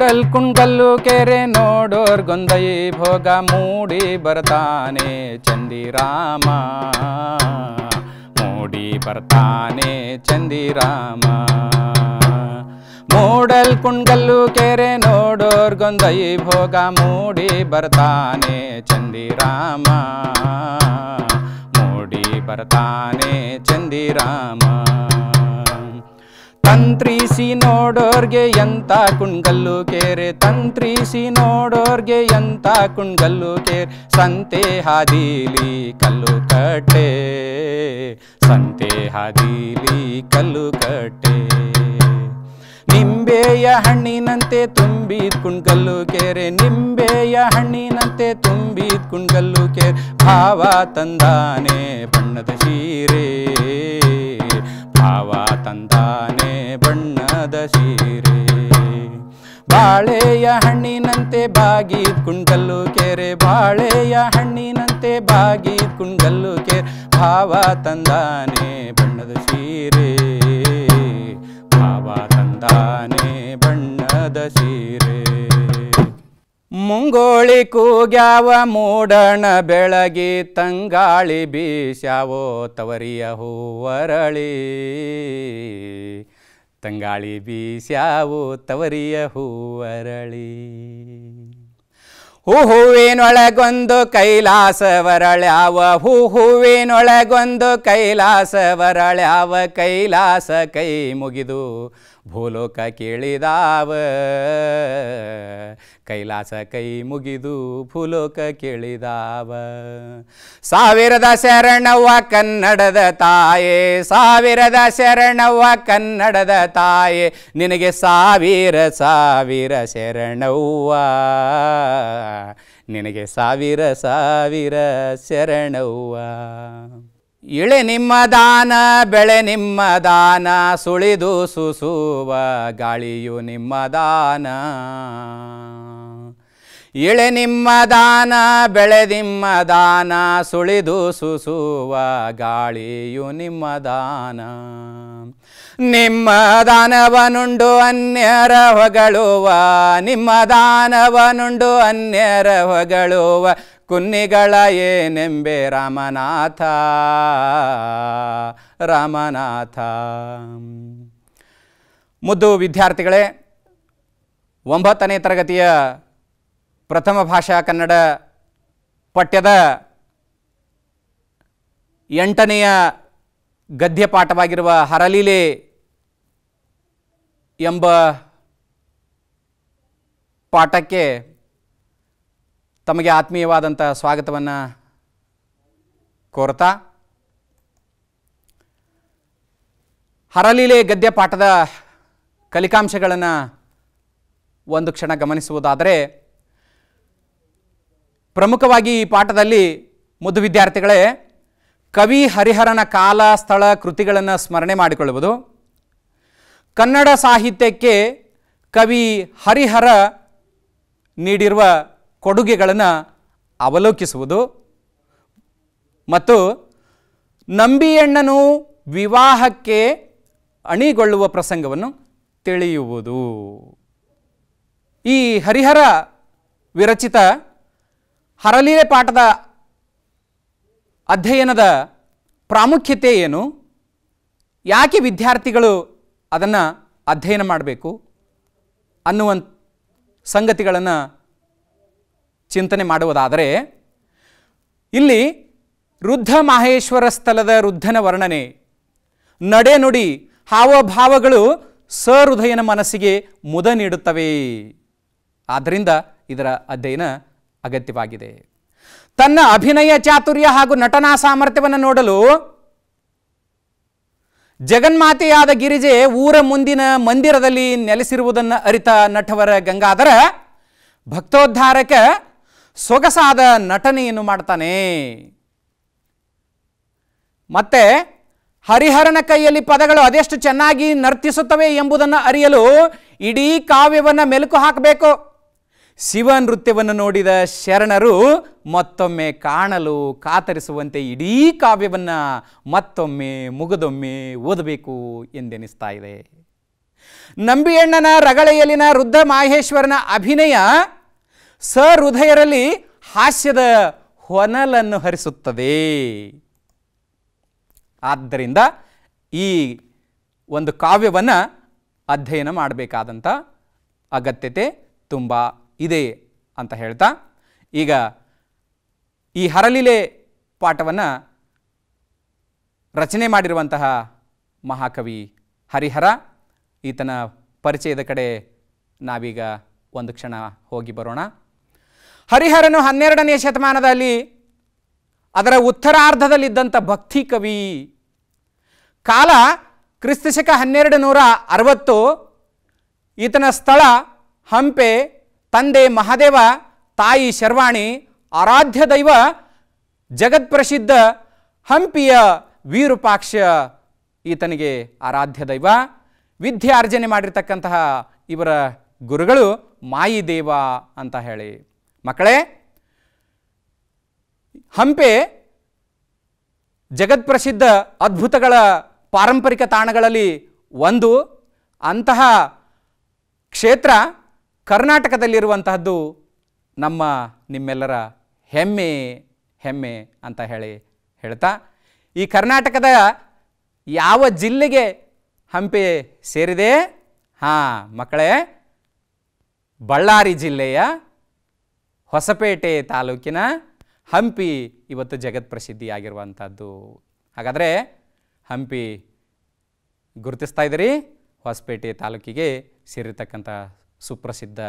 ಕುಂಡಲ್ ಕುಂಡಲ್ಲು ಕೆರೆ ನೋಡೋರ್ ಗೊಂದೈ ಭೋಗ ಮೂಡಿ ಬರ್ತಾನೆ ಚಂದಿರಾಮ ಮೂಡಿ ಬರ್ತಾನೆ ಚಂದಿರಾಮ ಮೂಡಲ್ ಕುಂಡಲ್ಲು ಕೆರೆ ನೋಡೋರ್ ಗೊಂದೈ ಭೋಗ ಮೂಡಿ ಬರ್ತಾನೆ ಚಂದಿರಾಮ ಮೂಡಿ ಬರ್ತಾನೆ ಚಂದಿರಾಮ ತಂತ್ರಿಸಿ ನೋಡೋರ್ಗೆ ಎಂತ ಕುಣ್ಗಲ್ಲು ಕೇರೆ ತಂತ್ರಿಸಿ ನೋಡೋರ್ಗೆ ಎಂತ ಕುಣ್ಗಲ್ಲು ಕೇರೆ ಸಂತೆ ಹಾದಿಲಿ ಕಲ್ಲು ಕಟ್ಟೆ ಸಂತೆ ಹಾದಿಲಿ ಕಲ್ಲು ಕಟ್ಟೆ ನಿಂಬೆಯ ಹಣ್ಣಿನಂತೆ ತುಂಬಿ ಕುಣ್ಗಲ್ಲು ಕೇರೆ ನಿಂಬೆಯ ಹಣ್ಣಿನಂತೆ ತುಂಬಿ ಕುಣ್ಗಲ್ಲು ಕೇರೆ ಭಾವ ತಂದಾನೆ ಬಣ್ಣದ ಸೀರೆ ಭಾವ ತಂದಾನೆ ಬಣ್ಣದ ಸೀರೆ ಬಾಳೆಯ ಹಣ್ಣಿನಂತೆ ಬಾಗಿ ಕುಂಡಲ್ಲು ಕೆರೆ ಬಾಳೆಯ ಹಣ್ಣಿನಂತೆ ಬಾಗಿ ಕುಂಡಲ್ಲು ಕೆರೆ ಭಾವ ತಂದಾನೆ ಬಣ್ಣದ ಸೀರೆ ಭಾವ ತಂದಾನೆ ಬಣ್ಣದ ಸೀರೆ ಮುಂಗೋಳಿ ಕೂಗ್ಯಾವ ಮೂಡಣ ಬೆಳಗಿ ತಂಗಾಳಿ ಬೀಸ್ಯಾವೋ ತವರಿಯ ಹೂವರಳಿ ತಂಗಾಳಿ ಬೀಸ್ಯಾವು ತವರಿಯ ಹೂವರಳಿ ಹೂ ಹೂವಿನೊಳಗೊಂದು ಕೈಲಾಸವರಳ್ಯಾವ ಹೂ ಹೂವಿನೊಳಗೊಂದು ಕೈಲಾಸವರಳ್ಯಾವ ಕೈಲಾಸ ಕೈ ಮುಗಿದು ಭೂಲೋಕ ಕೇಳಿದಾವ ಕೈಲಾಸ ಕೈ ಮುಗಿದು ಭೂಲೋಕ ಕೇಳಿದಾವ ಸಾವಿರದ ಶರಣವ್ವ ಕನ್ನಡದ ತಾಯೇ ಸಾವಿರದ ಶರಣವ್ವ ಕನ್ನಡದ ತಾಯೇ ನಿನಗೆ ಸಾವಿರ ಸಾವಿರ ಶರಣವ್ವ ನಿನಗೆ ಸಾವಿರ ಸಾವಿರ ಶರಣವ್ವ ಇಳೆ ನಿಮ್ಮ ದಾನ ಬೆಳೆ ನಿಮ್ಮ ದಾನ ಸುಳಿದು ಸುಸುವ ಗಾಳಿಯು ನಿಮ್ಮ ದಾನ ಇಳೆ ನಿಮ್ಮ ದಾನ ಬೆಳೆ ನಿಮ್ಮ ದಾನ ಸುಳಿದು ಸುಸುವ ಗಾಳಿಯು ನಿಮ್ಮ ದಾನ ನಿಮ್ಮ ದಾನವನುಂಡು ಅನ್ಯರ ಹೊಗಳುವ ನಿಮ್ಮ ದಾನವನುಂಡು ಅನ್ಯರ ಹೊಗಳುವ ಕುನ್ನಿಗಳ ಏನೆಂಬೆ ರಾಮನಾಥ ರಾಮನಾಥ ಮುದ್ದು ವಿದ್ಯಾರ್ಥಿಗಳೇ ಒಂಬತ್ತನೇ ತರಗತಿಯ ಪ್ರಥಮ ಭಾಷಾ ಕನ್ನಡ ಪಠ್ಯದ ಎಂಟನೆಯ ಗದ್ಯಪಾಠವಾಗಿರುವ ಹರಲೀಲೆ ಎಂಬ ಪಾಠಕ್ಕೆ ತಮಗೆ ಆತ್ಮೀಯವಾದಂಥ ಸ್ವಾಗತವನ್ನು ಕೋರ್ತಾ ಹರಲೀಲೆ ಗದ್ಯ ಪಾಠದ ಕಲಿಕಾಂಶಗಳನ್ನು ಒಂದು ಕ್ಷಣ ಗಮನಿಸುವುದಾದರೆ ಪ್ರಮುಖವಾಗಿ ಈ ಪಾಠದಲ್ಲಿ ಮುದ್ದು ವಿದ್ಯಾರ್ಥಿಗಳೇ ಕವಿ ಹರಿಹರನ ಕಾಲ ಸ್ಥಳ ಕೃತಿಗಳನ್ನು ಸ್ಮರಣೆ ಮಾಡಿಕೊಳ್ಳುವುದು ಕನ್ನಡ ಸಾಹಿತ್ಯಕ್ಕೆ ಕವಿ ಹರಿಹರ ನೀಡಿರುವ ಕೊಡುಗೆಗಳನ್ನು ಅವಲೋಕಿಸುವುದು ಮತ್ತು ನಂಬಿಯಣ್ಣನು ವಿವಾಹಕ್ಕೆ ಅಣಿಗೊಳ್ಳುವ ಪ್ರಸಂಗವನ್ನು ತಿಳಿಯುವುದು ಈ ಹರಿಹರ ವಿರಚಿತ ಹರಲೀಲೆ ಪಾಠದ ಅಧ್ಯಯನದ ಪ್ರಾಮುಖ್ಯತೆ ಏನು ಯಾಕೆ ವಿದ್ಯಾರ್ಥಿಗಳು ಅದನ್ನು ಅಧ್ಯಯನ ಮಾಡಬೇಕು ಅನ್ನುವಂಥ ಸಂಗತಿಗಳನ್ನು ಚಿಂತನೆ ಮಾಡುವುದಾದರೆ ಇಲ್ಲಿ ರುದ್ಧ ಮಹೇಶ್ವರ ಸ್ಥಳದ ರುದ್ಧನ ವರ್ಣನೆ ನಡೆನುಡಿ ಹಾವಭಾವಗಳು ಸಹೃದಯನ ಮನಸ್ಸಿಗೆ ಮುದ ನೀಡುತ್ತವೆ ಆದ್ದರಿಂದ ಇದರ ಅಧ್ಯಯನ ಅಗತ್ಯವಾಗಿದೆ ತನ್ನ ಅಭಿನಯ ಚಾತುರ್ಯ ಹಾಗೂ ನಟನಾ ಸಾಮರ್ಥ್ಯವನ್ನು ನೋಡಲು ಜಗನ್ಮಾತೆಯಾದ ಗಿರಿಜೆ ಊರ ಮುಂದಿನ ಮಂದಿರದಲ್ಲಿ ನೆಲೆಸಿರುವುದನ್ನು ಅರಿತ ನಟವರ ಗಂಗಾಧರ ಭಕ್ತೋದ್ಧಾರಕ ಸೊಗಸಾದ ನಟನೆಯನ್ನು ಮಾಡ್ತಾನೆ ಮತ್ತೆ ಹರಿಹರನ ಕೈಯಲ್ಲಿ ಪದಗಳು ಅದೆಷ್ಟು ಚೆನ್ನಾಗಿ ನರ್ತಿಸುತ್ತವೆ ಎಂಬುದನ್ನು ಅರಿಯಲು ಇಡೀ ಕಾವ್ಯವನ್ನು ಮೆಲುಕು ಹಾಕಬೇಕು ಶಿವ ನೃತ್ಯವನ್ನು ನೋಡಿದ ಶರಣರು ಮತ್ತೊಮ್ಮೆ ಕಾಣಲು ಕಾತರಿಸುವಂತೆ ಇಡೀ ಕಾವ್ಯವನ್ನು ಮತ್ತೊಮ್ಮೆ ಮುಗದೊಮ್ಮೆ ಓದಬೇಕು ಎಂದೆನಿಸ್ತಾ ಇದೆ ನಂಬಿಯಣ್ಣನ ರಗಳೆಯಲ್ಲಿನ ಮಾಹೇಶ್ವರನ ಅಭಿನಯ ಹೃದಯರಲ್ಲಿ ಹಾಸ್ಯದ ಹೊನಲನ್ನು ಹರಿಸುತ್ತದೆ ಆದ್ದರಿಂದ ಈ ಒಂದು ಕಾವ್ಯವನ್ನು ಅಧ್ಯಯನ ಮಾಡಬೇಕಾದಂಥ ಅಗತ್ಯತೆ ತುಂಬ ಇದೆ ಅಂತ ಹೇಳ್ತಾ ಈಗ ಈ ಹರಲಿಲೆ ಪಾಠವನ್ನು ರಚನೆ ಮಾಡಿರುವಂತಹ ಮಹಾಕವಿ ಹರಿಹರ ಈತನ ಪರಿಚಯದ ಕಡೆ ನಾವೀಗ ಒಂದು ಕ್ಷಣ ಹೋಗಿ ಬರೋಣ ಹರಿಹರನು ಹನ್ನೆರಡನೇ ಶತಮಾನದಲ್ಲಿ ಅದರ ಉತ್ತರಾರ್ಧದಲ್ಲಿದ್ದಂಥ ಭಕ್ತಿ ಕವಿ ಕಾಲ ಕ್ರಿಸ್ತಶಕ ಹನ್ನೆರಡು ನೂರ ಅರವತ್ತು ಈತನ ಸ್ಥಳ ಹಂಪೆ ತಂದೆ ಮಹಾದೇವ ತಾಯಿ ಶರ್ವಾಣಿ ಆರಾಧ್ಯ ದೈವ ಜಗತ್ಪ್ರಸಿದ್ಧ ಹಂಪಿಯ ವೀರೂಪಾಕ್ಷ ಈತನಿಗೆ ಆರಾಧ್ಯ ದೈವ ವಿದ್ಯಾರ್ಜನೆ ಮಾಡಿರ್ತಕ್ಕಂತಹ ಇವರ ಗುರುಗಳು ಮಾಯಿದೇವ ಅಂತ ಹೇಳಿ ಮಕ್ಕಳೇ ಹಂಪೆ ಜಗತ್ಪ್ರಸಿದ್ಧ ಅದ್ಭುತಗಳ ಪಾರಂಪರಿಕ ತಾಣಗಳಲ್ಲಿ ಒಂದು ಅಂತಹ ಕ್ಷೇತ್ರ ಕರ್ನಾಟಕದಲ್ಲಿರುವಂತಹದ್ದು ನಮ್ಮ ನಿಮ್ಮೆಲ್ಲರ ಹೆಮ್ಮೆ ಹೆಮ್ಮೆ ಅಂತ ಹೇಳಿ ಹೇಳ್ತಾ ಈ ಕರ್ನಾಟಕದ ಯಾವ ಜಿಲ್ಲೆಗೆ ಹಂಪೆ ಸೇರಿದೆ ಹಾಂ ಮಕ್ಕಳೇ ಬಳ್ಳಾರಿ ಜಿಲ್ಲೆಯ ಹೊಸಪೇಟೆ ತಾಲೂಕಿನ ಹಂಪಿ ಇವತ್ತು ಜಗತ್ ಪ್ರಸಿದ್ಧಿಯಾಗಿರುವಂಥದ್ದು ಹಾಗಾದರೆ ಹಂಪಿ ಗುರುತಿಸ್ತಾ ಇದ್ದೀರಿ ಹೊಸಪೇಟೆ ತಾಲೂಕಿಗೆ ಸೇರಿರ್ತಕ್ಕಂಥ ಸುಪ್ರಸಿದ್ಧ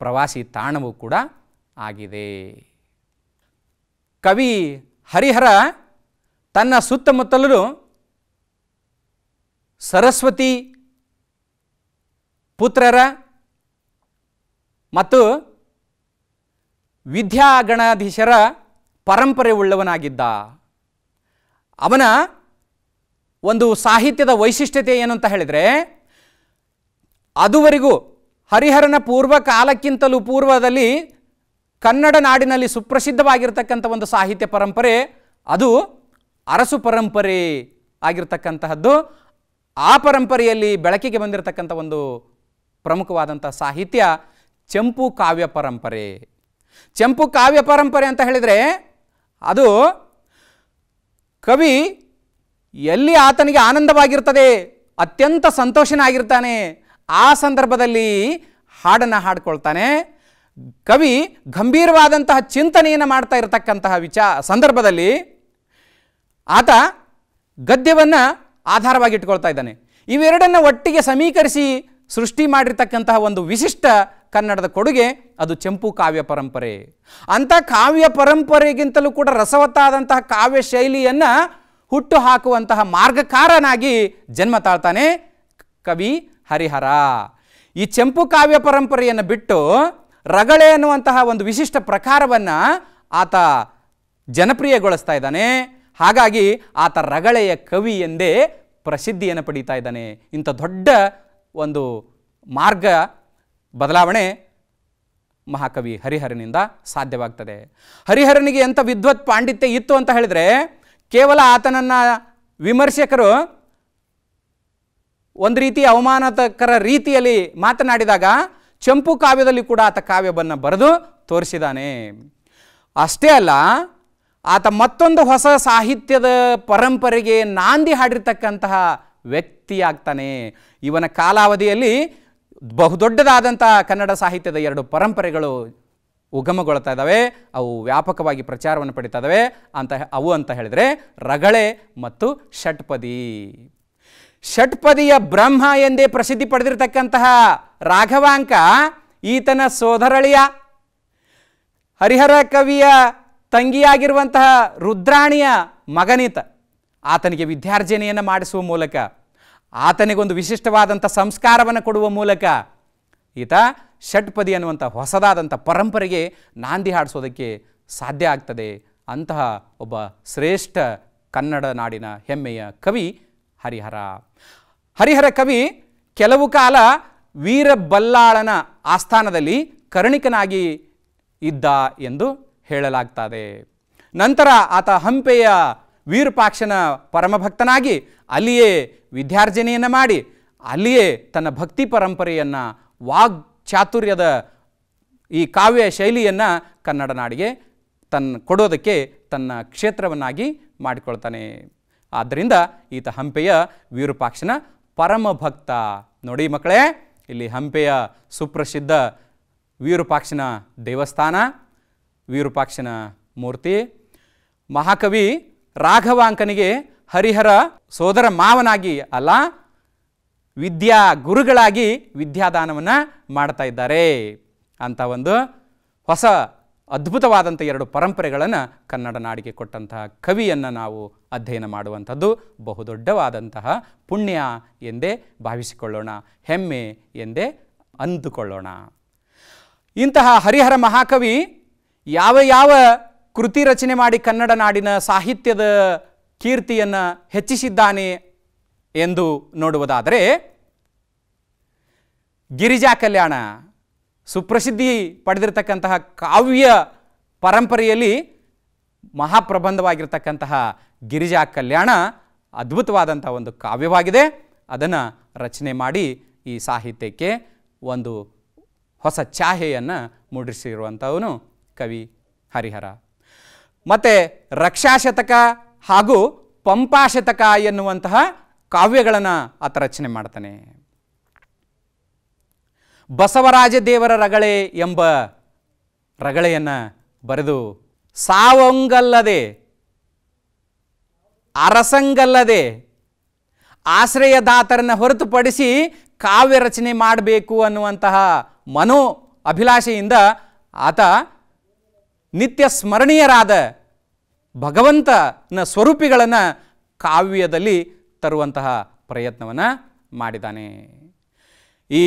ಪ್ರವಾಸಿ ತಾಣವೂ ಕೂಡ ಆಗಿದೆ ಕವಿ ಹರಿಹರ ತನ್ನ ಸುತ್ತಮುತ್ತಲೂ ಸರಸ್ವತಿ ಪುತ್ರರ ಮತ್ತು ವಿದ್ಯಾಗಣಾಧೀಶರ ಪರಂಪರೆ ಉಳ್ಳವನಾಗಿದ್ದ ಅವನ ಒಂದು ಸಾಹಿತ್ಯದ ವೈಶಿಷ್ಟ್ಯತೆ ಏನು ಅಂತ ಹೇಳಿದರೆ ಅದುವರೆಗೂ ಹರಿಹರನ ಪೂರ್ವ ಕಾಲಕ್ಕಿಂತಲೂ ಪೂರ್ವದಲ್ಲಿ ಕನ್ನಡ ನಾಡಿನಲ್ಲಿ ಸುಪ್ರಸಿದ್ಧವಾಗಿರ್ತಕ್ಕಂಥ ಒಂದು ಸಾಹಿತ್ಯ ಪರಂಪರೆ ಅದು ಅರಸು ಪರಂಪರೆ ಆಗಿರ್ತಕ್ಕಂತಹದ್ದು ಆ ಪರಂಪರೆಯಲ್ಲಿ ಬೆಳಕಿಗೆ ಬಂದಿರತಕ್ಕಂಥ ಒಂದು ಪ್ರಮುಖವಾದಂಥ ಸಾಹಿತ್ಯ ಚಂಪು ಕಾವ್ಯ ಪರಂಪರೆ ಚಂಪು ಕಾವ್ಯ ಪರಂಪರೆ ಅಂತ ಹೇಳಿದರೆ ಅದು ಕವಿ ಎಲ್ಲಿ ಆತನಿಗೆ ಆನಂದವಾಗಿರ್ತದೆ ಅತ್ಯಂತ ಸಂತೋಷನಾಗಿರ್ತಾನೆ ಆ ಸಂದರ್ಭದಲ್ಲಿ ಹಾಡನ್ನು ಹಾಡ್ಕೊಳ್ತಾನೆ ಕವಿ ಗಂಭೀರವಾದಂತಹ ಚಿಂತನೆಯನ್ನು ಮಾಡ್ತಾ ಇರತಕ್ಕಂತಹ ವಿಚಾ ಸಂದರ್ಭದಲ್ಲಿ ಆತ ಗದ್ಯವನ್ನು ಆಧಾರವಾಗಿ ಇಟ್ಕೊಳ್ತಾ ಇದ್ದಾನೆ ಇವೆರಡನ್ನು ಒಟ್ಟಿಗೆ ಸಮೀಕರಿಸಿ ಸೃಷ್ಟಿ ಮಾಡಿರ್ತಕ್ಕಂತಹ ಒಂದು ವಿಶಿಷ್ಟ ಕನ್ನಡದ ಕೊಡುಗೆ ಅದು ಚೆಂಪು ಕಾವ್ಯ ಪರಂಪರೆ ಅಂಥ ಕಾವ್ಯ ಪರಂಪರೆಗಿಂತಲೂ ಕೂಡ ರಸವತ್ತಾದಂತಹ ಕಾವ್ಯ ಶೈಲಿಯನ್ನು ಹುಟ್ಟು ಹಾಕುವಂತಹ ಮಾರ್ಗಕಾರನಾಗಿ ಜನ್ಮ ತಾಳ್ತಾನೆ ಕವಿ ಹರಿಹರ ಈ ಚೆಂಪು ಕಾವ್ಯ ಪರಂಪರೆಯನ್ನು ಬಿಟ್ಟು ರಗಳೆ ಅನ್ನುವಂತಹ ಒಂದು ವಿಶಿಷ್ಟ ಪ್ರಕಾರವನ್ನು ಆತ ಜನಪ್ರಿಯಗೊಳಿಸ್ತಾ ಇದ್ದಾನೆ ಹಾಗಾಗಿ ಆತ ರಗಳೆಯ ಕವಿ ಎಂದೇ ಪ್ರಸಿದ್ಧಿಯನ್ನು ಪಡೀತಾ ಇದ್ದಾನೆ ಇಂಥ ದೊಡ್ಡ ಒಂದು ಮಾರ್ಗ ಬದಲಾವಣೆ ಮಹಾಕವಿ ಹರಿಹರನಿಂದ ಸಾಧ್ಯವಾಗ್ತದೆ ಹರಿಹರನಿಗೆ ಎಂಥ ವಿದ್ವತ್ ಪಾಂಡಿತ್ಯ ಇತ್ತು ಅಂತ ಹೇಳಿದರೆ ಕೇವಲ ಆತನನ್ನು ವಿಮರ್ಶಕರು ಒಂದು ರೀತಿ ಅವಮಾನಕರ ರೀತಿಯಲ್ಲಿ ಮಾತನಾಡಿದಾಗ ಚಂಪು ಕಾವ್ಯದಲ್ಲಿ ಕೂಡ ಆತ ಕಾವ್ಯವನ್ನು ಬರೆದು ತೋರಿಸಿದ್ದಾನೆ ಅಷ್ಟೇ ಅಲ್ಲ ಆತ ಮತ್ತೊಂದು ಹೊಸ ಸಾಹಿತ್ಯದ ಪರಂಪರೆಗೆ ನಾಂದಿ ಹಾಡಿರ್ತಕ್ಕಂತಹ ವ್ಯಕ್ತಿಯಾಗ್ತಾನೆ ಇವನ ಕಾಲಾವಧಿಯಲ್ಲಿ ಬಹುದೊಡ್ಡದಾದಂಥ ಕನ್ನಡ ಸಾಹಿತ್ಯದ ಎರಡು ಪರಂಪರೆಗಳು ಉಗಮಗೊಳ್ತಾ ಇದ್ದಾವೆ ಅವು ವ್ಯಾಪಕವಾಗಿ ಪ್ರಚಾರವನ್ನು ಪಡಿತಾ ಇದ್ದಾವೆ ಅಂತ ಅವು ಅಂತ ಹೇಳಿದರೆ ರಗಳೆ ಮತ್ತು ಷಟ್ಪದಿ ಷಟ್ಪದಿಯ ಬ್ರಹ್ಮ ಎಂದೇ ಪ್ರಸಿದ್ಧಿ ಪಡೆದಿರತಕ್ಕಂತಹ ರಾಘವಾಂಕ ಈತನ ಸೋದರಳಿಯ ಹರಿಹರ ಕವಿಯ ತಂಗಿಯಾಗಿರುವಂತಹ ರುದ್ರಾಣಿಯ ಮಗನೀತ ಆತನಿಗೆ ವಿದ್ಯಾರ್ಜನೆಯನ್ನು ಮಾಡಿಸುವ ಮೂಲಕ ಆತನಿಗೊಂದು ವಿಶಿಷ್ಟವಾದಂಥ ಸಂಸ್ಕಾರವನ್ನು ಕೊಡುವ ಮೂಲಕ ಈತ ಷಟ್ಪದಿ ಅನ್ನುವಂಥ ಹೊಸದಾದಂಥ ಪರಂಪರೆಗೆ ನಾಂದಿ ಹಾಡಿಸೋದಕ್ಕೆ ಸಾಧ್ಯ ಆಗ್ತದೆ ಅಂತಹ ಒಬ್ಬ ಶ್ರೇಷ್ಠ ಕನ್ನಡ ನಾಡಿನ ಹೆಮ್ಮೆಯ ಕವಿ ಹರಿಹರ ಹರಿಹರ ಕವಿ ಕೆಲವು ಕಾಲ ವೀರಬಲ್ಲಾಳನ ಆಸ್ಥಾನದಲ್ಲಿ ಕರ್ಣಿಕನಾಗಿ ಇದ್ದ ಎಂದು ಹೇಳಲಾಗ್ತದೆ ನಂತರ ಆತ ಹಂಪೆಯ ವೀರಪಾಕ್ಷನ ಪರಮಭಕ್ತನಾಗಿ ಅಲ್ಲಿಯೇ ವಿದ್ಯಾರ್ಜನೆಯನ್ನು ಮಾಡಿ ಅಲ್ಲಿಯೇ ತನ್ನ ಭಕ್ತಿ ಪರಂಪರೆಯನ್ನು ವಾಗ್ ಚಾತುರ್ಯದ ಈ ಕಾವ್ಯ ಶೈಲಿಯನ್ನು ಕನ್ನಡ ನಾಡಿಗೆ ತನ್ನ ಕೊಡೋದಕ್ಕೆ ತನ್ನ ಕ್ಷೇತ್ರವನ್ನಾಗಿ ಮಾಡಿಕೊಳ್ತಾನೆ ಆದ್ದರಿಂದ ಈತ ಹಂಪೆಯ ವಿರೂಪಾಕ್ಷನ ಪರಮ ಭಕ್ತ ನೋಡಿ ಮಕ್ಕಳೇ ಇಲ್ಲಿ ಹಂಪೆಯ ಸುಪ್ರಸಿದ್ಧ ವಿರೂಪಾಕ್ಷನ ದೇವಸ್ಥಾನ ವಿರೂಪಾಕ್ಷನ ಮೂರ್ತಿ ಮಹಾಕವಿ ರಾಘವಾಂಕನಿಗೆ ಹರಿಹರ ಸೋದರ ಮಾವನಾಗಿ ಅಲ್ಲ ವಿದ್ಯಾ ಗುರುಗಳಾಗಿ ವಿದ್ಯಾದಾನವನ್ನು ಮಾಡ್ತಾ ಇದ್ದಾರೆ ಅಂತ ಒಂದು ಹೊಸ ಅದ್ಭುತವಾದಂಥ ಎರಡು ಪರಂಪರೆಗಳನ್ನು ಕನ್ನಡ ನಾಡಿಗೆ ಕೊಟ್ಟಂತಹ ಕವಿಯನ್ನು ನಾವು ಅಧ್ಯಯನ ಮಾಡುವಂಥದ್ದು ಬಹುದೊಡ್ಡವಾದಂತಹ ಪುಣ್ಯ ಎಂದೇ ಭಾವಿಸಿಕೊಳ್ಳೋಣ ಹೆಮ್ಮೆ ಎಂದೇ ಅಂದುಕೊಳ್ಳೋಣ ಇಂತಹ ಹರಿಹರ ಮಹಾಕವಿ ಯಾವ ಯಾವ ಕೃತಿ ರಚನೆ ಮಾಡಿ ಕನ್ನಡ ನಾಡಿನ ಸಾಹಿತ್ಯದ ಕೀರ್ತಿಯನ್ನು ಹೆಚ್ಚಿಸಿದ್ದಾನೆ ಎಂದು ನೋಡುವುದಾದರೆ ಗಿರಿಜಾ ಕಲ್ಯಾಣ ಸುಪ್ರಸಿದ್ಧಿ ಪಡೆದಿರತಕ್ಕಂತಹ ಕಾವ್ಯ ಪರಂಪರೆಯಲ್ಲಿ ಮಹಾಪ್ರಬಂಧವಾಗಿರ್ತಕ್ಕಂತಹ ಗಿರಿಜಾ ಕಲ್ಯಾಣ ಅದ್ಭುತವಾದಂಥ ಒಂದು ಕಾವ್ಯವಾಗಿದೆ ಅದನ್ನು ರಚನೆ ಮಾಡಿ ಈ ಸಾಹಿತ್ಯಕ್ಕೆ ಒಂದು ಹೊಸ ಛಾಯೆಯನ್ನು ಮೂಡಿಸಿರುವಂಥವನು ಕವಿ ಹರಿಹರ ಮತ್ತು ರಕ್ಷಾಶತಕ ಹಾಗೂ ಪಂಪಾಶತಕ ಎನ್ನುವಂತಹ ಕಾವ್ಯಗಳನ್ನು ಆತ ರಚನೆ ಮಾಡ್ತಾನೆ ಬಸವರಾಜ ದೇವರ ರಗಳೆ ಎಂಬ ರಗಳೆಯನ್ನು ಬರೆದು ಸಾವಂಗಲ್ಲದೆ ಅರಸಂಗಲ್ಲದೆ ಆಶ್ರಯದಾತರನ್ನು ಹೊರತುಪಡಿಸಿ ಕಾವ್ಯ ರಚನೆ ಮಾಡಬೇಕು ಅನ್ನುವಂತಹ ಮನೋ ಅಭಿಲಾಷೆಯಿಂದ ಆತ ನಿತ್ಯ ಸ್ಮರಣೀಯರಾದ ಭಗವಂತನ ಸ್ವರೂಪಿಗಳನ್ನು ಕಾವ್ಯದಲ್ಲಿ ತರುವಂತಹ ಪ್ರಯತ್ನವನ್ನು ಮಾಡಿದ್ದಾನೆ ಈ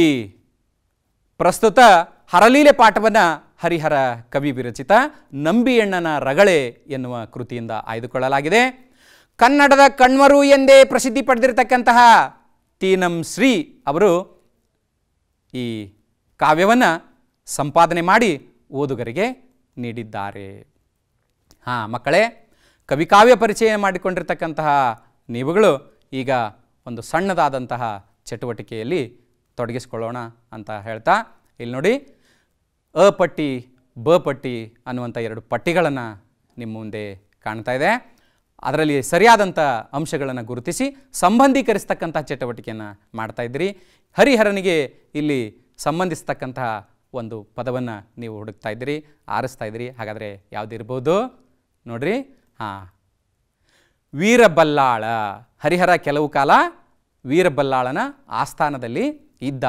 ಪ್ರಸ್ತುತ ಹರಲೀಲೆ ಪಾಠವನ್ನು ಹರಿಹರ ಕವಿ ವಿರಚಿತ ನಂಬಿಯಣ್ಣನ ರಗಳೆ ಎನ್ನುವ ಕೃತಿಯಿಂದ ಆಯ್ದುಕೊಳ್ಳಲಾಗಿದೆ ಕನ್ನಡದ ಕಣ್ವರು ಎಂದೇ ಪ್ರಸಿದ್ಧಿ ಪಡೆದಿರತಕ್ಕಂತಹ ತೀನಂ ಶ್ರೀ ಅವರು ಈ ಕಾವ್ಯವನ್ನು ಸಂಪಾದನೆ ಮಾಡಿ ಓದುಗರಿಗೆ ನೀಡಿದ್ದಾರೆ ಹಾಂ ಮಕ್ಕಳೇ ಕವಿಕಾವ್ಯ ಪರಿಚಯ ಮಾಡಿಕೊಂಡಿರ್ತಕ್ಕಂತಹ ನೀವುಗಳು ಈಗ ಒಂದು ಸಣ್ಣದಾದಂತಹ ಚಟುವಟಿಕೆಯಲ್ಲಿ ತೊಡಗಿಸ್ಕೊಳ್ಳೋಣ ಅಂತ ಹೇಳ್ತಾ ಇಲ್ಲಿ ನೋಡಿ ಅ ಪಟ್ಟಿ ಬ ಪಟ್ಟಿ ಅನ್ನುವಂಥ ಎರಡು ಪಟ್ಟಿಗಳನ್ನು ನಿಮ್ಮ ಮುಂದೆ ಕಾಣ್ತಾ ಇದೆ ಅದರಲ್ಲಿ ಸರಿಯಾದಂಥ ಅಂಶಗಳನ್ನು ಗುರುತಿಸಿ ಸಂಬಂಧೀಕರಿಸ್ತಕ್ಕಂಥ ಚಟುವಟಿಕೆಯನ್ನು ಮಾಡ್ತಾ ಇದ್ದೀರಿ ಹರಿಹರನಿಗೆ ಇಲ್ಲಿ ಸಂಬಂಧಿಸ್ತಕ್ಕಂತಹ ಒಂದು ಪದವನ್ನು ನೀವು ಹುಡುಕ್ತಾ ಇದ್ದೀರಿ ಆರಿಸ್ತಾ ಇದ್ದೀರಿ ಹಾಗಾದರೆ ಯಾವುದಿರ್ಬೋದು ನೋಡ್ರಿ ಹಾಂ ವೀರಬಲ್ಲಾಳ ಹರಿಹರ ಕೆಲವು ಕಾಲ ವೀರಬಲ್ಲಾಳನ ಆಸ್ಥಾನದಲ್ಲಿ ಇದ್ದ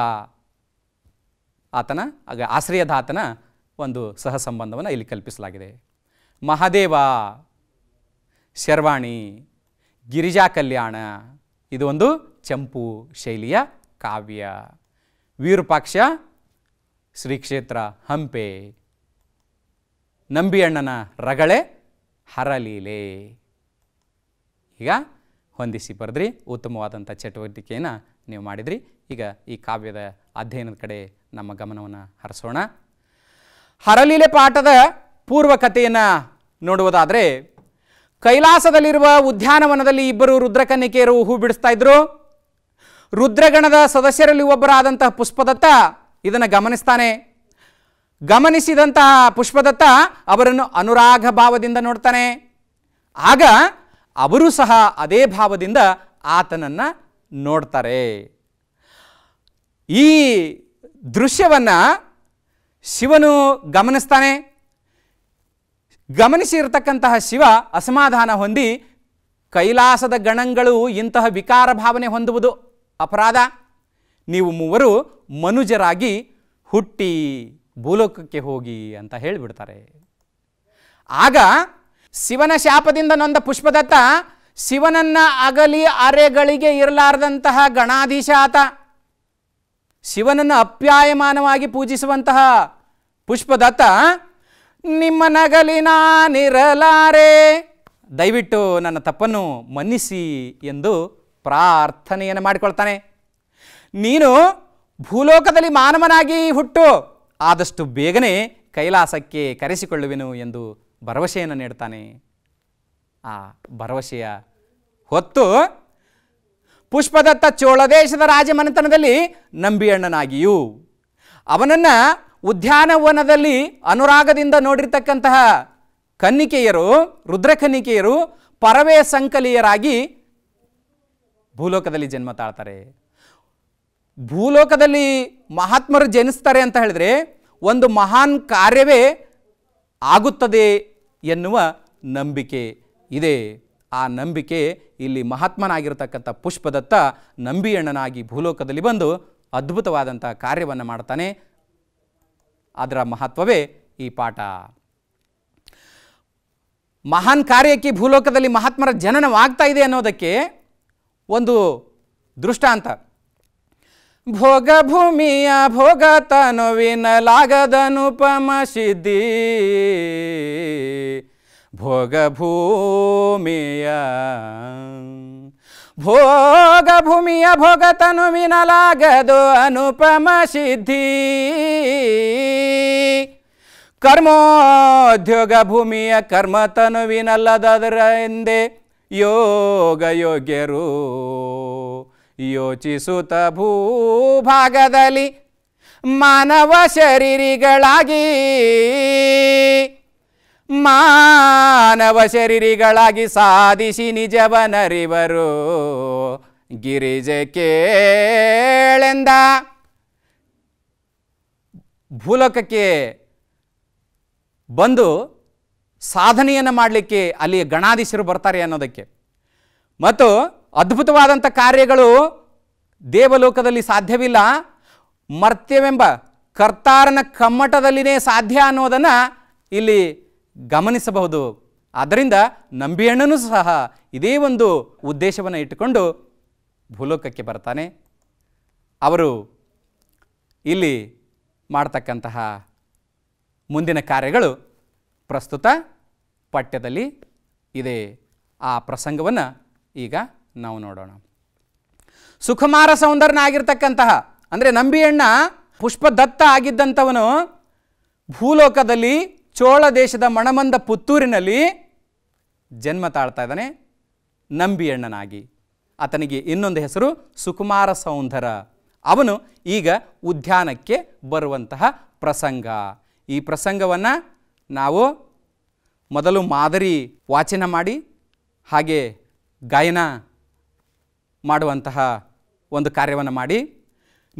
ಆತನ ಆಗ ಆಶ್ರಯದಾತನ ಒಂದು ಸಹ ಸಂಬಂಧವನ್ನು ಇಲ್ಲಿ ಕಲ್ಪಿಸಲಾಗಿದೆ ಮಹಾದೇವ ಶರ್ವಾಣಿ ಗಿರಿಜಾ ಕಲ್ಯಾಣ ಇದು ಒಂದು ಚಂಪು ಶೈಲಿಯ ಕಾವ್ಯ ವಿರೂಪಾಕ್ಷ ಶ್ರೀ ಕ್ಷೇತ್ರ ಹಂಪೆ ನಂಬಿಯಣ್ಣನ ರಗಳೆ ಹರಲೀಲೆ ಈಗ ಹೊಂದಿಸಿ ಬರೆದ್ರಿ ಉತ್ತಮವಾದಂಥ ಚಟುವಟಿಕೆಯನ್ನು ನೀವು ಮಾಡಿದ್ರಿ ಈಗ ಈ ಕಾವ್ಯದ ಅಧ್ಯಯನದ ಕಡೆ ನಮ್ಮ ಗಮನವನ್ನು ಹರಿಸೋಣ ಹರಲೀಲೆ ಪಾಠದ ಪೂರ್ವ ಕಥೆಯನ್ನು ನೋಡುವುದಾದರೆ ಕೈಲಾಸದಲ್ಲಿರುವ ಉದ್ಯಾನವನದಲ್ಲಿ ಇಬ್ಬರು ರುದ್ರಕನ್ನಿಕೆಯರು ಹೂ ಬಿಡಿಸ್ತಾ ಇದ್ರು ರುದ್ರಗಣದ ಸದಸ್ಯರಲ್ಲಿ ಒಬ್ಬರಾದಂತಹ ಪುಷ್ಪದತ್ತ ಇದನ್ನು ಗಮನಿಸ್ತಾನೆ ಗಮನಿಸಿದಂತಹ ಪುಷ್ಪದತ್ತ ಅವರನ್ನು ಅನುರಾಗ ಭಾವದಿಂದ ನೋಡ್ತಾನೆ ಆಗ ಅವರು ಸಹ ಅದೇ ಭಾವದಿಂದ ಆತನನ್ನು ನೋಡ್ತಾರೆ ಈ ದೃಶ್ಯವನ್ನು ಶಿವನು ಗಮನಿಸ್ತಾನೆ ಗಮನಿಸಿರ್ತಕ್ಕಂತಹ ಶಿವ ಅಸಮಾಧಾನ ಹೊಂದಿ ಕೈಲಾಸದ ಗಣಗಳು ಇಂತಹ ವಿಕಾರ ಭಾವನೆ ಹೊಂದುವುದು ಅಪರಾಧ ನೀವು ಮೂವರು ಮನುಜರಾಗಿ ಹುಟ್ಟಿ ಭೂಲೋಕಕ್ಕೆ ಹೋಗಿ ಅಂತ ಹೇಳಿಬಿಡ್ತಾರೆ ಆಗ ಶಿವನ ಶಾಪದಿಂದ ನೊಂದ ಪುಷ್ಪದತ್ತ ಶಿವನನ್ನ ಅಗಲಿ ಅರೆಗಳಿಗೆ ಇರಲಾರದಂತಹ ಆತ ಶಿವನನ್ನು ಅಪ್ಯಾಯಮಾನವಾಗಿ ಪೂಜಿಸುವಂತಹ ಪುಷ್ಪದತ್ತ ನಿಮ್ಮ ನಗಲಿ ನಾನಿರಲಾರೆ ದಯವಿಟ್ಟು ನನ್ನ ತಪ್ಪನ್ನು ಮನ್ನಿಸಿ ಎಂದು ಪ್ರಾರ್ಥನೆಯನ್ನು ಮಾಡಿಕೊಳ್ತಾನೆ ನೀನು ಭೂಲೋಕದಲ್ಲಿ ಮಾನವನಾಗಿ ಹುಟ್ಟು ಆದಷ್ಟು ಬೇಗನೆ ಕೈಲಾಸಕ್ಕೆ ಕರೆಸಿಕೊಳ್ಳುವೆನು ಎಂದು ಭರವಸೆಯನ್ನು ನೀಡ್ತಾನೆ ಆ ಭರವಸೆಯ ಹೊತ್ತು ಪುಷ್ಪದತ್ತ ಚೋಳ ದೇಶದ ರಾಜಮನೆತನದಲ್ಲಿ ನಂಬಿಯಣ್ಣನಾಗಿಯೂ ಅವನನ್ನು ಉದ್ಯಾನವನದಲ್ಲಿ ಅನುರಾಗದಿಂದ ನೋಡಿರ್ತಕ್ಕಂತಹ ಕನ್ನಿಕೆಯರು ರುದ್ರಕನ್ನಿಕೆಯರು ಪರವೇ ಸಂಕಲಿಯರಾಗಿ ಭೂಲೋಕದಲ್ಲಿ ಜನ್ಮ ತಾಳ್ತಾರೆ ಭೂಲೋಕದಲ್ಲಿ ಮಹಾತ್ಮರು ಜನಿಸ್ತಾರೆ ಅಂತ ಹೇಳಿದ್ರೆ ಒಂದು ಮಹಾನ್ ಕಾರ್ಯವೇ ಆಗುತ್ತದೆ ಎನ್ನುವ ನಂಬಿಕೆ ಇದೆ ಆ ನಂಬಿಕೆ ಇಲ್ಲಿ ಮಹಾತ್ಮನಾಗಿರತಕ್ಕಂಥ ಪುಷ್ಪದತ್ತ ನಂಬಿಯಣ್ಣನಾಗಿ ಭೂಲೋಕದಲ್ಲಿ ಬಂದು ಅದ್ಭುತವಾದಂಥ ಕಾರ್ಯವನ್ನು ಮಾಡ್ತಾನೆ ಅದರ ಮಹತ್ವವೇ ಈ ಪಾಠ ಮಹಾನ್ ಕಾರ್ಯಕ್ಕೆ ಭೂಲೋಕದಲ್ಲಿ ಮಹಾತ್ಮರ ಜನನವಾಗ್ತಾ ಇದೆ ಅನ್ನೋದಕ್ಕೆ ಒಂದು ದೃಷ್ಟಾಂತ ಭೋಗ ಭೋಗಭೂಮಿಯ ಭೋಗತನುವಿನ ಲಾಗದನುಪಮ ಸಿದ್ಧಿ ಭೋಗಭೂಮಿಯ ಭೋಗಭೂಮಿಯ ತನುವಿನ ಲಾಗದು ಅನುಪಮ ಸಿದ್ಧಿ ಕರ್ಮೋದ್ಯೋಗ ಭೂಮಿಯ ಕರ್ಮ ತನುವಿನಲ್ಲದರ ಎಂದೇ ಯೋಗ ಯೋಗ್ಯರು ಯೋಚಿಸುತ್ತ ಭೂಭಾಗದಲ್ಲಿ ಮಾನವ ಶರೀರಿಗಳಾಗಿ ಮಾನವ ಶರೀರಿಗಳಾಗಿ ಸಾಧಿಸಿ ನಿಜವನರಿವರು ಗಿರಿಜೆ ಕೇಳೆಂದ ಭೂಲೋಕಕ್ಕೆ ಬಂದು ಸಾಧನೆಯನ್ನು ಮಾಡಲಿಕ್ಕೆ ಅಲ್ಲಿ ಗಣಾಧೀಶರು ಬರ್ತಾರೆ ಅನ್ನೋದಕ್ಕೆ ಮತ್ತು ಅದ್ಭುತವಾದಂಥ ಕಾರ್ಯಗಳು ದೇವಲೋಕದಲ್ಲಿ ಸಾಧ್ಯವಿಲ್ಲ ಮರ್ತ್ಯವೆಂಬ ಕರ್ತಾರನ ಕಮ್ಮಟದಲ್ಲಿನೇ ಸಾಧ್ಯ ಅನ್ನೋದನ್ನು ಇಲ್ಲಿ ಗಮನಿಸಬಹುದು ಆದ್ದರಿಂದ ನಂಬಿಯಣ್ಣನೂ ಸಹ ಇದೇ ಒಂದು ಉದ್ದೇಶವನ್ನು ಇಟ್ಟುಕೊಂಡು ಭೂಲೋಕಕ್ಕೆ ಬರ್ತಾನೆ ಅವರು ಇಲ್ಲಿ ಮಾಡ್ತಕ್ಕಂತಹ ಮುಂದಿನ ಕಾರ್ಯಗಳು ಪ್ರಸ್ತುತ ಪಠ್ಯದಲ್ಲಿ ಇದೆ ಆ ಪ್ರಸಂಗವನ್ನು ಈಗ ನಾವು ನೋಡೋಣ ಸುಕುಮಾರ ಸೌಂದರ್ಯನ ಆಗಿರ್ತಕ್ಕಂತಹ ಅಂದರೆ ನಂಬಿಯಣ್ಣ ಪುಷ್ಪದತ್ತ ಆಗಿದ್ದಂಥವನು ಭೂಲೋಕದಲ್ಲಿ ಚೋಳ ದೇಶದ ಮಣಮಂದ ಪುತ್ತೂರಿನಲ್ಲಿ ಜನ್ಮ ತಾಳ್ತಾ ಇದ್ದಾನೆ ನಂಬಿಯಣ್ಣನಾಗಿ ಆತನಿಗೆ ಇನ್ನೊಂದು ಹೆಸರು ಸುಕುಮಾರ ಸೌಂದರ ಅವನು ಈಗ ಉದ್ಯಾನಕ್ಕೆ ಬರುವಂತಹ ಪ್ರಸಂಗ ಈ ಪ್ರಸಂಗವನ್ನು ನಾವು ಮೊದಲು ಮಾದರಿ ವಾಚನ ಮಾಡಿ ಹಾಗೆ ಗಾಯನ ಮಾಡುವಂತಹ ಒಂದು ಕಾರ್ಯವನ್ನು ಮಾಡಿ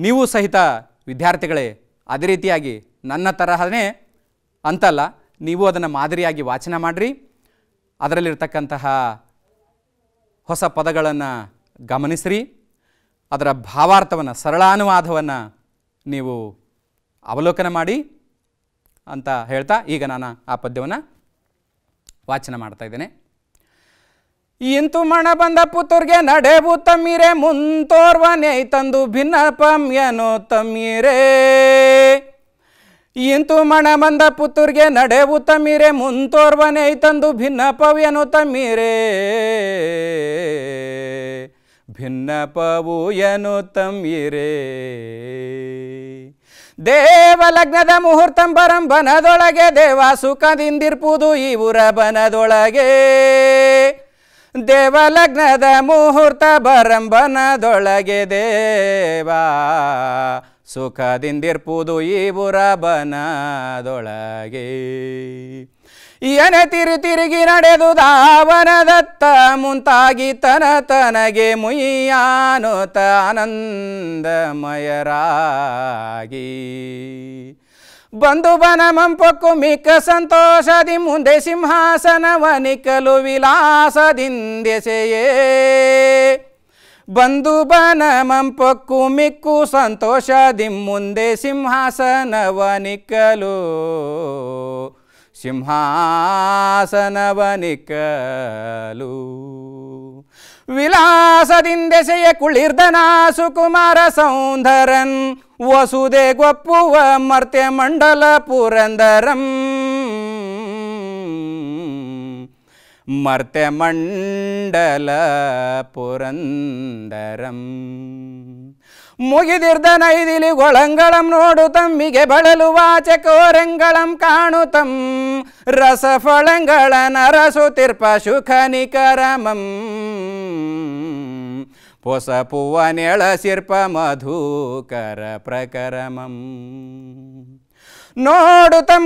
ನೀವು ಸಹಿತ ವಿದ್ಯಾರ್ಥಿಗಳೇ ಅದೇ ರೀತಿಯಾಗಿ ನನ್ನ ತರಹನೇ ಅಂತಲ್ಲ ನೀವು ಅದನ್ನು ಮಾದರಿಯಾಗಿ ವಾಚನ ಮಾಡಿರಿ ಅದರಲ್ಲಿರ್ತಕ್ಕಂತಹ ಹೊಸ ಪದಗಳನ್ನು ಗಮನಿಸಿರಿ ಅದರ ಭಾವಾರ್ಥವನ್ನು ಸರಳಾನುವಾದವನ್ನು ನೀವು ಅವಲೋಕನ ಮಾಡಿ ಅಂತ ಹೇಳ್ತಾ ಈಗ ನಾನು ಆ ಪದ್ಯವನ್ನು ವಾಚನ ಮಾಡ್ತಾ ಇದ್ದೇನೆ ಇಂತು ಮಣ ಬಂದ ಪುತ್ತೂರ್ಗೆ ನಡೆವು ತಮ್ಮಿರೆ ಮುಂತೋರ್ವನೇ ತಂದು ಭಿನ್ನ ಪಮ್ಯನೋ ತಮ್ಮಿರೆ ಇಂತು ಮಣ ಬಂದ ಪುತ್ತೂರ್ಗೆ ನಡೆವು ತಮ್ಮಿರೆ ಮುಂತೋರ್ವನೇ ತಂದು ಭಿನ್ನ ಪವ್ಯನು ತಮ್ಮಿರೇ ಭಿನ್ನ ಪವ್ಯನು ತಮ್ಮಿರೇ ದೇವಲಗ್ನದ ಮುಹೂರ್ತಂಬರಂ ಬನದೊಳಗೆ ದೇವ ಸುಖದಿಂದಿರ್ಪುದು ಈ ಊರ ಬನದೊಳಗೆ ದೇವಲಗ್ನದ ಮುಹೂರ್ತ ಬರಂಬನದೊಳಗೆ ದೇವಾ ಸುಖದಿಂದಿರ್ಪುದು ಈ ಬುರಬನದೊಳಗೆ ಎನೆ ತಿರು ತಿರುಗಿ ನಡೆದು ದಾವನದತ್ತ ಮುಂತಾಗಿ ತನ ತನಗೆ ಮುಯ್ಯಾನುತ ಆನಂದಮಯರಾಗಿ ಬಂಧುಬನಮಂಪಕ್ಕು ಮಿಕ್ಕ ಸಂತೋಷದಿ ಮುಂದೆ ಸಿಂಹಾಸನವನಿಕಲು ವಿಲಾಸದಿಂದೆಸೆಯೇ ಬಂಧುಬನಮಂಪಕ್ಕು ಮಿಕ್ಕು ಸಂತೋಷದಿ ಮುಂದೆ ಸಿಂಹಾಸನವನಿಕಲು ಸಿಂಹಾಸನವನಿಕಲು വിലാസതിന്ദശയ കുളിർധനാസുകുമാര സൗന്ദരൻ വസുദേ ഗൊപ്പുവ മർത്യമണ്ഡല പുരന്ദരം മർത്യമണ്ഡല പുരന്ദരം ಮುಗಿದಿರ್ದನ ಇದಿಲಿ ಒಳಂಗಳಂ ನೋಡು ತಮ್ಮಿಗೆ ಬಳಲು ವಾಚಕೋರಂಗಳಂ ಕಾಣು ತಂ ರಸಫಳಂಗಳನ ರಸುತಿರ್ಪ ಶುಖನಿಕರಮಂ ಪೊಸ ನೆಳ ಶಿರ್ಪ ಮಧುಕರ ಪ್ರಕರಮಂ ನೋಡು ತಂ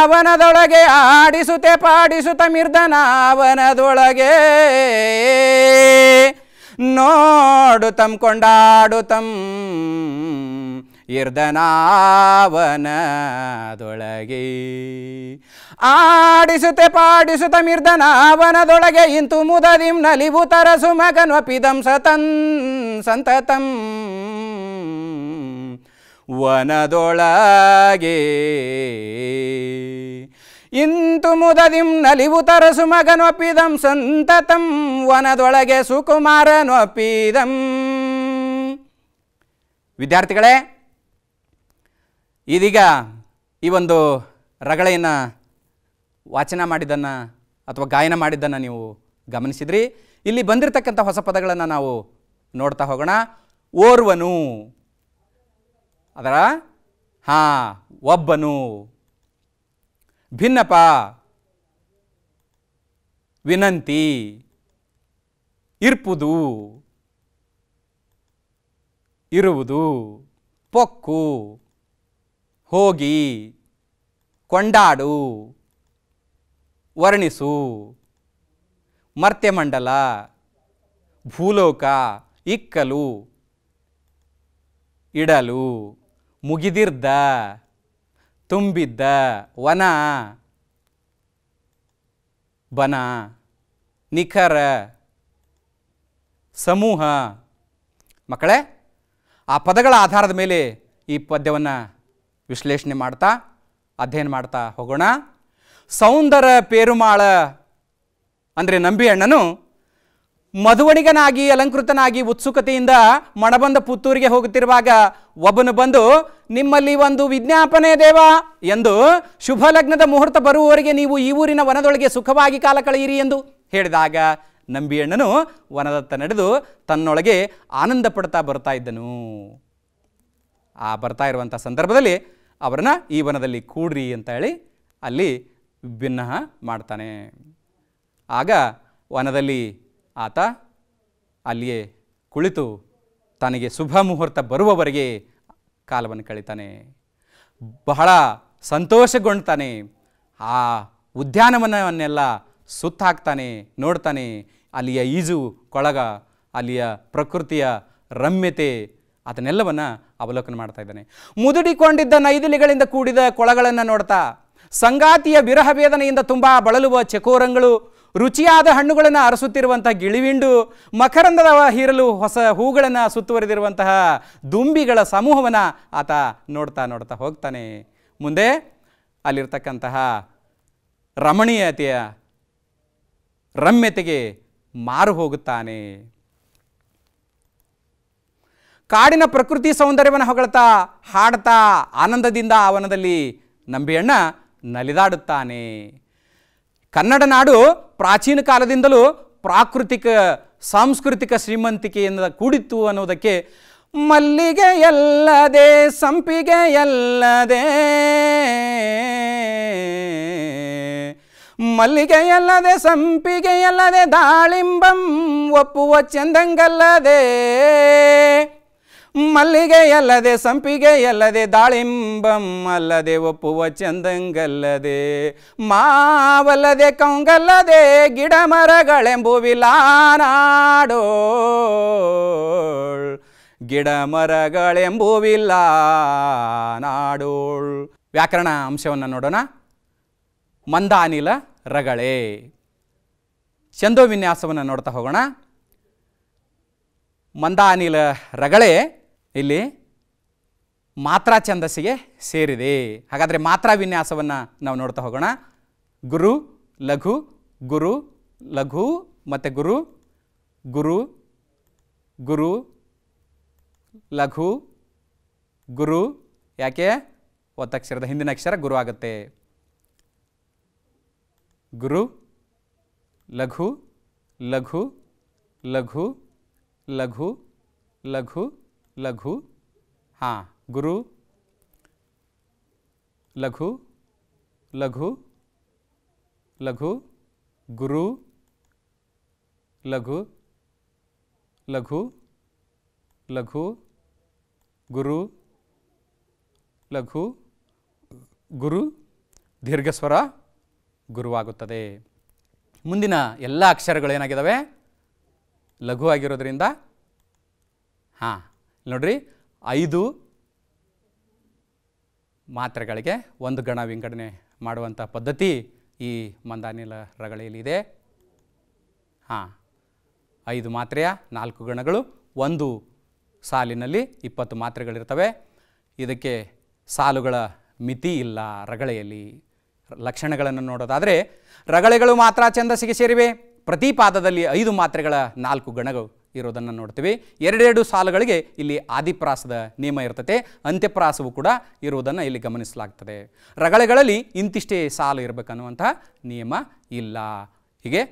ಅವನದೊಳಗೆ ಆಡಿಸುತ್ತೆ ಪಾಡಿಸುತ್ತ ಅವನದೊಳಗೆ ನೋಡು ತಂ ಕೊಂಡಾಡು ತಂ ಇರ್ದನಾವನದೊಳಗೆ ಆಡಿಸುತ್ತೆ ಪಾಡಿಸುತ್ತ ಮಿರ್ದನಾವನದೊಳಗೆ ಇಂತು ಮುದದಿಂ ನಲಿವು ತರಸು ಪಿದಂ ಸತಂ ಸಂತತಂ ವನದೊಳಗೆ ಇಂತು ಮುದದಿಂ ನಲಿವು ತರಸು ಮಗನೊಪ್ಪಿದಂ ಸಂತತಂ ವನದೊಳಗೆ ಸುಕುಮಾರನೊಪ್ಪಿದಂ ವಿದ್ಯಾರ್ಥಿಗಳೇ ಇದೀಗ ಈ ಒಂದು ರಗಳೆಯನ್ನು ವಾಚನ ಮಾಡಿದ್ದನ್ನು ಅಥವಾ ಗಾಯನ ಮಾಡಿದ್ದನ್ನು ನೀವು ಗಮನಿಸಿದ್ರಿ ಇಲ್ಲಿ ಬಂದಿರತಕ್ಕಂಥ ಹೊಸ ಪದಗಳನ್ನು ನಾವು ನೋಡ್ತಾ ಹೋಗೋಣ ಓರ್ವನು ಅದರ ಹಾಂ ಒಬ್ಬನು ಭಿನ್ನಪ ವಿನಂತಿ ಇರ್ಪುದು ಇರುವುದು ಪೊಕ್ಕು ಹೋಗಿ ಕೊಂಡಾಡು ವರ್ಣಿಸು ಮರ್ತ್ಯಮಂಡಲ ಭೂಲೋಕ ಇಕ್ಕಲು ಇಡಲು ಮುಗಿದಿರ್ದ ತುಂಬಿದ್ದ ವನ ಬನ ನಿಖರ ಸಮೂಹ ಮಕ್ಕಳೇ ಆ ಪದಗಳ ಆಧಾರದ ಮೇಲೆ ಈ ಪದ್ಯವನ್ನು ವಿಶ್ಲೇಷಣೆ ಮಾಡ್ತಾ ಅಧ್ಯಯನ ಮಾಡ್ತಾ ಹೋಗೋಣ ಸೌಂದರ ಪೇರುಮಾಳ ಅಂದರೆ ನಂಬಿ ಅಣ್ಣನು ಮಧುವಣಿಗನಾಗಿ ಅಲಂಕೃತನಾಗಿ ಉತ್ಸುಕತೆಯಿಂದ ಮಣಬಂದ ಪುತ್ತೂರಿಗೆ ಹೋಗುತ್ತಿರುವಾಗ ಒಬ್ಬನು ಬಂದು ನಿಮ್ಮಲ್ಲಿ ಒಂದು ವಿಜ್ಞಾಪನೆ ದೇವ ಎಂದು ಶುಭ ಲಗ್ನದ ಮುಹೂರ್ತ ಬರುವವರಿಗೆ ನೀವು ಈ ಊರಿನ ವನದೊಳಗೆ ಸುಖವಾಗಿ ಕಾಲ ಕಳೆಯಿರಿ ಎಂದು ಹೇಳಿದಾಗ ನಂಬಿಯಣ್ಣನು ವನದತ್ತ ನಡೆದು ತನ್ನೊಳಗೆ ಆನಂದ ಪಡ್ತಾ ಬರ್ತಾ ಇದ್ದನು ಆ ಬರ್ತಾ ಇರುವಂಥ ಸಂದರ್ಭದಲ್ಲಿ ಅವರನ್ನು ಈ ವನದಲ್ಲಿ ಕೂಡ್ರಿ ಅಂತ ಹೇಳಿ ಅಲ್ಲಿ ಭಿನ್ನ ಮಾಡ್ತಾನೆ ಆಗ ವನದಲ್ಲಿ ಆತ ಅಲ್ಲಿಯೇ ಕುಳಿತು ತನಗೆ ಶುಭ ಮುಹೂರ್ತ ಬರುವವರೆಗೆ ಕಾಲವನ್ನು ಕಳೀತಾನೆ ಬಹಳ ಸಂತೋಷಗೊಂಡ್ತಾನೆ ಆ ಉದ್ಯಾನವನವನ್ನೆಲ್ಲ ಸುತ್ತಾಕ್ತಾನೆ ನೋಡ್ತಾನೆ ಅಲ್ಲಿಯ ಈಜು ಕೊಳಗ ಅಲ್ಲಿಯ ಪ್ರಕೃತಿಯ ರಮ್ಯತೆ ಅದನ್ನೆಲ್ಲವನ್ನು ಅವಲೋಕನ ಮಾಡ್ತಾ ಇದ್ದಾನೆ ಮುದುಡಿಕೊಂಡಿದ್ದ ನೈದಿಲಿಗಳಿಂದ ಕೂಡಿದ ಕೊಳಗಳನ್ನು ನೋಡ್ತಾ ಸಂಗಾತಿಯ ವಿರಹ ವೇದನೆಯಿಂದ ತುಂಬ ಬಳಲುವ ಚಕೋರಂಗಳು ರುಚಿಯಾದ ಹಣ್ಣುಗಳನ್ನು ಅರಸುತ್ತಿರುವಂತಹ ಗಿಳಿವಿಂಡು ಮಕರಂದದ ಹೀರಲು ಹೊಸ ಹೂಗಳನ್ನು ಸುತ್ತುವರೆದಿರುವಂತಹ ದುಂಬಿಗಳ ಸಮೂಹವನ್ನು ಆತ ನೋಡ್ತಾ ನೋಡ್ತಾ ಹೋಗ್ತಾನೆ ಮುಂದೆ ಅಲ್ಲಿರ್ತಕ್ಕಂತಹ ರಮಣೀಯತೆಯ ರಮ್ಯತೆಗೆ ಮಾರು ಹೋಗುತ್ತಾನೆ ಕಾಡಿನ ಪ್ರಕೃತಿ ಸೌಂದರ್ಯವನ್ನು ಹೊಗಳ್ತಾ ಹಾಡ್ತಾ ಆನಂದದಿಂದ ಆವನದಲ್ಲಿ ನಂಬಿಯಣ್ಣ ನಲಿದಾಡುತ್ತಾನೆ ಕನ್ನಡ ನಾಡು ಪ್ರಾಚೀನ ಕಾಲದಿಂದಲೂ ಪ್ರಾಕೃತಿಕ ಸಾಂಸ್ಕೃತಿಕ ಶ್ರೀಮಂತಿಕೆಯಿಂದ ಕೂಡಿತ್ತು ಅನ್ನೋದಕ್ಕೆ ಮಲ್ಲಿಗೆ ಎಲ್ಲದೆ ಸಂಪಿಗೆ ಸಂಪಿಗೆಯಲ್ಲದೆ ದಾಳಿಂಬಂ ಒಪ್ಪುವ ಚಂದಂಗಲ್ಲದೆ ಮಲ್ಲಿಗೆ ಸಂಪಿಗೆಯಲ್ಲದೆ ಸಂಪಿಗೆ ದಾಳಿಂಬಂ ಅಲ್ಲದೆ ಒಪ್ಪುವ ಚಂದಂಗಲ್ಲದೆ ಮಾವಲ್ಲದೆ ಕಂಗಲ್ಲದೆ ಗಿಡ ಮರಗಳೆಂಬುವಿಲಾನಾಡೋ ಗಿಡ ಮರಗಳೆಂಬುವಿಲ್ಲ ನಾಡೋಳ್ ವ್ಯಾಕರಣ ಅಂಶವನ್ನು ನೋಡೋಣ ಮಂದಾನಿಲ ರಗಳೆ ಚಂದೋವಿನ್ಯಾಸವನ್ನು ನೋಡ್ತಾ ಹೋಗೋಣ ಮಂದಾನಿಲ ರಗಳೆ ಇಲ್ಲಿ ಮಾತ್ರ ಛಂದಸ್ಸಿಗೆ ಸೇರಿದೆ ಹಾಗಾದರೆ ಮಾತ್ರ ವಿನ್ಯಾಸವನ್ನು ನಾವು ನೋಡ್ತಾ ಹೋಗೋಣ ಗುರು ಲಘು ಗುರು ಲಘು ಮತ್ತು ಗುರು ಗುರು ಗುರು ಲಘು ಗುರು ಯಾಕೆ ಒತ್ತಕ್ಷರದ ಹಿಂದಿನ ಅಕ್ಷರ ಗುರು ಆಗುತ್ತೆ ಗುರು ಲಘು ಲಘು ಲಘು ಲಘು ಲಘು ಲಘು ಹಾಂ ಗುರು ಲಘು ಲಘು ಲಘು ಗುರು ಲಘು ಲಘು ಲಘು ಗುರು ಲಘು ಗುರು ದೀರ್ಘಸ್ವರ ಗುರುವಾಗುತ್ತದೆ ಮುಂದಿನ ಎಲ್ಲ ಅಕ್ಷರಗಳು ಏನಾಗಿದ್ದಾವೆ ಲಘು ಆಗಿರೋದರಿಂದ ಹಾಂ ನೋಡ್ರಿ ಐದು ಮಾತ್ರೆಗಳಿಗೆ ಒಂದು ಗಣ ವಿಂಗಡಣೆ ಮಾಡುವಂಥ ಪದ್ಧತಿ ಈ ಮಂದಾನಿಲ ರಗಳೆಯಲ್ಲಿದೆ ಹಾಂ ಐದು ಮಾತ್ರೆಯ ನಾಲ್ಕು ಗಣಗಳು ಒಂದು ಸಾಲಿನಲ್ಲಿ ಇಪ್ಪತ್ತು ಮಾತ್ರೆಗಳಿರ್ತವೆ ಇದಕ್ಕೆ ಸಾಲುಗಳ ಮಿತಿ ಇಲ್ಲ ರಗಳೆಯಲ್ಲಿ ಲಕ್ಷಣಗಳನ್ನು ನೋಡೋದಾದರೆ ರಗಳೆಗಳು ಮಾತ್ರ ಛಂದಸ್ಸಿಗೆ ಸೇರಿವೆ ಪ್ರತಿ ಪಾದದಲ್ಲಿ ಐದು ಮಾತ್ರೆಗಳ ನಾಲ್ಕು ಗಣಗಳು ಇರೋದನ್ನು ನೋಡ್ತೀವಿ ಎರಡೆರಡು ಸಾಲುಗಳಿಗೆ ಇಲ್ಲಿ ಆದಿಪ್ರಾಸದ ನಿಯಮ ಇರ್ತದೆ ಅಂತ್ಯಪ್ರಾಸವು ಕೂಡ ಇರುವುದನ್ನು ಇಲ್ಲಿ ಗಮನಿಸಲಾಗ್ತದೆ ರಗಳೆಗಳಲ್ಲಿ ಇಂತಿಷ್ಟೇ ಸಾಲು ಇರಬೇಕನ್ನುವಂತಹ ನಿಯಮ ಇಲ್ಲ ಹೀಗೆ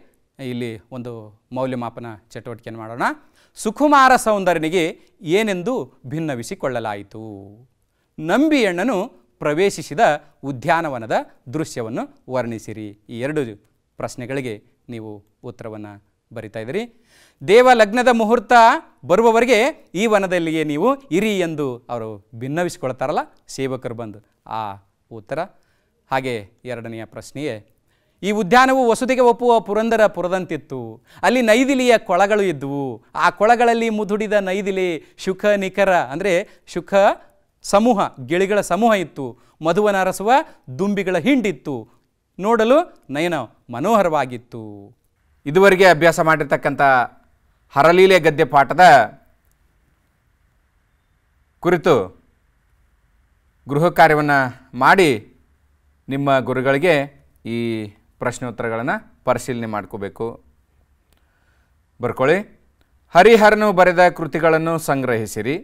ಇಲ್ಲಿ ಒಂದು ಮೌಲ್ಯಮಾಪನ ಚಟುವಟಿಕೆಯನ್ನು ಮಾಡೋಣ ಸುಕುಮಾರ ಸೌಂದರ್ಯನಿಗೆ ಏನೆಂದು ಭಿನ್ನವಿಸಿಕೊಳ್ಳಲಾಯಿತು ನಂಬಿಯಣ್ಣನು ಪ್ರವೇಶಿಸಿದ ಉದ್ಯಾನವನದ ದೃಶ್ಯವನ್ನು ವರ್ಣಿಸಿರಿ ಈ ಎರಡು ಪ್ರಶ್ನೆಗಳಿಗೆ ನೀವು ಉತ್ತರವನ್ನು ಬರಿತಾ ಇದ್ದೀರಿ ದೇವ ಲಗ್ನದ ಮುಹೂರ್ತ ಬರುವವರೆಗೆ ಈ ವನದಲ್ಲಿಯೇ ನೀವು ಇರಿ ಎಂದು ಅವರು ಭಿನ್ನವಿಸಿಕೊಳ್ತಾರಲ್ಲ ಸೇವಕರು ಬಂದು ಆ ಉತ್ತರ ಹಾಗೆ ಎರಡನೆಯ ಪ್ರಶ್ನೆಯೇ ಈ ಉದ್ಯಾನವು ವಸುದಿಗೆ ಒಪ್ಪುವ ಪುರಂದರ ಪುರದಂತಿತ್ತು ಅಲ್ಲಿ ನೈದಿಲಿಯ ಕೊಳಗಳು ಇದ್ದುವು ಆ ಕೊಳಗಳಲ್ಲಿ ಮುದುಡಿದ ನೈದಿಲಿ ಶುಖ ನಿಖರ ಅಂದರೆ ಶುಖ ಸಮೂಹ ಗಿಳಿಗಳ ಸಮೂಹ ಇತ್ತು ಅರಸುವ ದುಂಬಿಗಳ ಹಿಂಡಿತ್ತು ನೋಡಲು ನಯನ ಮನೋಹರವಾಗಿತ್ತು ಇದುವರೆಗೆ ಅಭ್ಯಾಸ ಮಾಡಿರ್ತಕ್ಕಂಥ ಹರಲೀಲೆ ಗದ್ಯ ಪಾಠದ ಕುರಿತು ಗೃಹ ಕಾರ್ಯವನ್ನು ಮಾಡಿ ನಿಮ್ಮ ಗುರುಗಳಿಗೆ ಈ ಪ್ರಶ್ನೋತ್ತರಗಳನ್ನು ಪರಿಶೀಲನೆ ಮಾಡ್ಕೋಬೇಕು ಬರ್ಕೊಳ್ಳಿ ಹರಿಹರನು ಬರೆದ ಕೃತಿಗಳನ್ನು ಸಂಗ್ರಹಿಸಿರಿ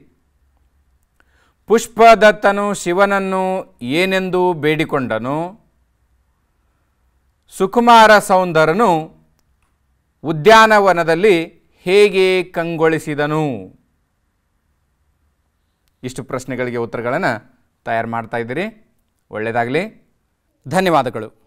ಪುಷ್ಪದತ್ತನು ಶಿವನನ್ನು ಏನೆಂದು ಬೇಡಿಕೊಂಡನು ಸುಕುಮಾರ ಸೌಂದರನು ಉದ್ಯಾನವನದಲ್ಲಿ ಹೇಗೆ ಕಂಗೊಳಿಸಿದನು ಇಷ್ಟು ಪ್ರಶ್ನೆಗಳಿಗೆ ಉತ್ತರಗಳನ್ನು ತಯಾರು ಮಾಡ್ತಾಯಿದ್ದೀರಿ ಒಳ್ಳೆಯದಾಗಲಿ ಧನ್ಯವಾದಗಳು